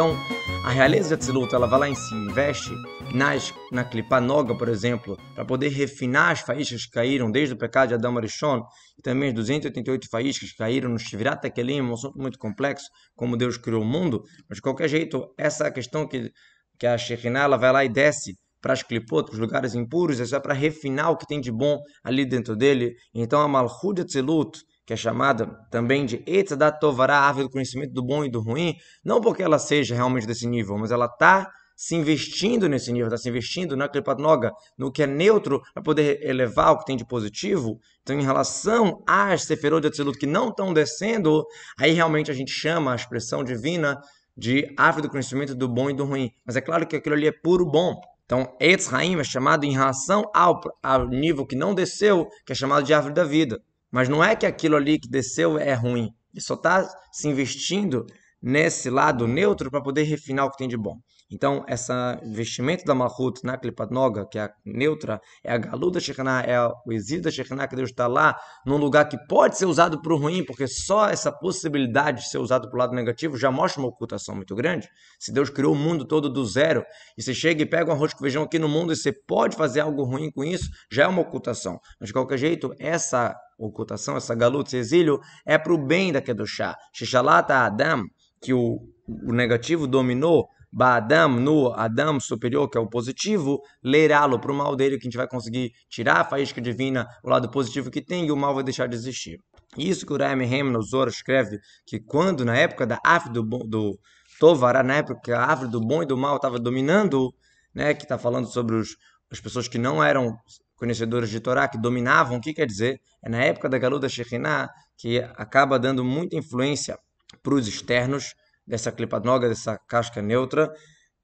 Então, a realeza de Tzilut, ela vai lá e se investe nas, na Klipanoga, por exemplo, para poder refinar as faíscas que caíram desde o pecado de Adão Marichon, e também as 288 faíscas que caíram no Shivirata Kelim, um assunto muito complexo, como Deus criou o mundo, mas de qualquer jeito, essa questão que, que a Shekhinah, ela vai lá e desce para as clipot, para os lugares impuros, é só para refinar o que tem de bom ali dentro dele. Então a Malchut Tzilut, que é chamada também de Etzadat Tovará, árvore do conhecimento do bom e do ruim, não porque ela seja realmente desse nível, mas ela está se investindo nesse nível, está se investindo na Kripat Noga, no que é neutro, para poder elevar o que tem de positivo. Então, em relação às Seferot de Atzilut que não estão descendo, aí realmente a gente chama a expressão divina de árvore do conhecimento do bom e do ruim. Mas é claro que aquilo ali é puro bom. Então, Etz é chamado em relação ao, ao nível que não desceu, que é chamado de árvore da vida. Mas não é que aquilo ali que desceu é ruim. Ele só está se investindo nesse lado neutro para poder refinar o que tem de bom. Então, esse vestimento da Mahut na Klipat que é a neutra, é a galuda Shekhinah, é o exílio da Shekhinah, que Deus está lá, num lugar que pode ser usado para o ruim, porque só essa possibilidade de ser usado para o lado negativo já mostra uma ocultação muito grande. Se Deus criou o mundo todo do zero, e você chega e pega um arroz com feijão aqui no mundo e você pode fazer algo ruim com isso, já é uma ocultação. Mas, de qualquer jeito, essa ocultação, essa galuta, esse exílio, é para o bem da Kedushá. Shechalata Adam, que o, o negativo dominou, Badam no Adam superior, que é o positivo, leirá-lo para o mal dele, que a gente vai conseguir tirar a faísca divina, o lado positivo que tem, e o mal vai deixar de existir. Isso que o Raim Hem no Zoro escreve, que quando na época da árvore do, do Tovará, na época que a árvore do bom e do mal estava dominando, né, que está falando sobre os, as pessoas que não eram conhecedores de Torá, que dominavam, o que quer dizer? É na época da Galuda Shekhinah que acaba dando muita influência para os externos dessa clipanoga, dessa casca neutra,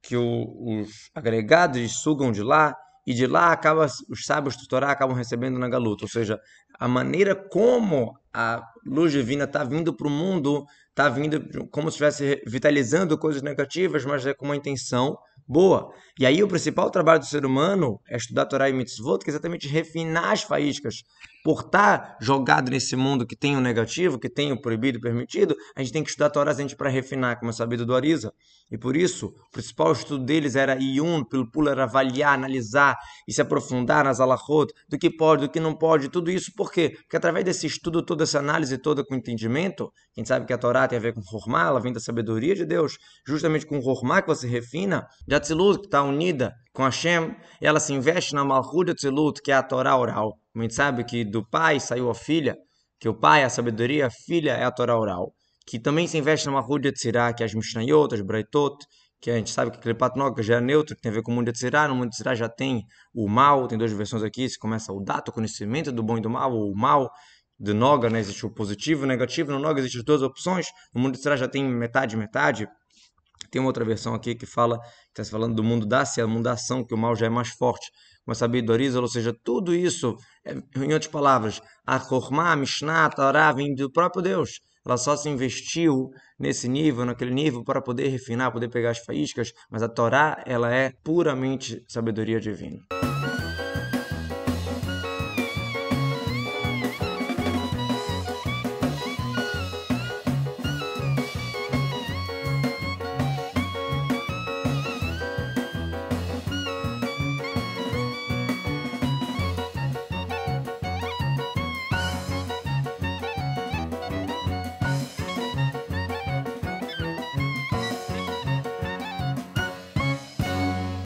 que o, os agregados sugam de lá e de lá acaba, os sábios do Torá acabam recebendo na galuta. Ou seja, a maneira como a luz divina está vindo para o mundo, está vindo como se estivesse vitalizando coisas negativas, mas é com uma intenção boa. E aí o principal trabalho do ser humano é estudar Torá e Mitzvot, que é exatamente refinar as faíscas, por estar tá jogado nesse mundo que tem o negativo, que tem o proibido e permitido, a gente tem que estudar Torá gente para refinar, como é sabido do Arisa. E por isso, o principal estudo deles era Iun, pelo pulo era avaliar, analisar e se aprofundar nas alachot, do que pode, do que não pode, tudo isso por quê? Porque através desse estudo, toda essa análise toda com entendimento, quem sabe que a Torá tem a ver com Hormá, ela vem da sabedoria de Deus, justamente com Hormá que você refina, Yatzilut, que está unida com Hashem, ela se investe na Malhud Yatzilut, que é a Torá oral. Como a gente sabe que do pai saiu a filha, que o pai é a sabedoria, a filha é a Torá oral. Que também se investe numa de Tzirá, que é as Mishnayot, as Braitot, que a gente sabe que aquele patnoca já é neutro, que tem a ver com o mundo de Tzirá. No mundo de Tzirá já tem o mal, tem duas versões aqui, se começa o dato, o conhecimento do bom e do mal, ou o mal, de Noga, né? Existe o positivo e o negativo. No Noga existem duas opções. No mundo de Tzirá já tem metade, metade. Tem uma outra versão aqui que fala, está se falando do mundo da ação, mundo da ação, que o mal já é mais forte. Mas sabedoriza, ou seja, tudo isso, é, em outras palavras, a Korma, a Mishnah, a Torá, vem do próprio Deus. Ela só se investiu nesse nível, naquele nível, para poder refinar, poder pegar as faíscas, mas a Torá, ela é puramente sabedoria divina.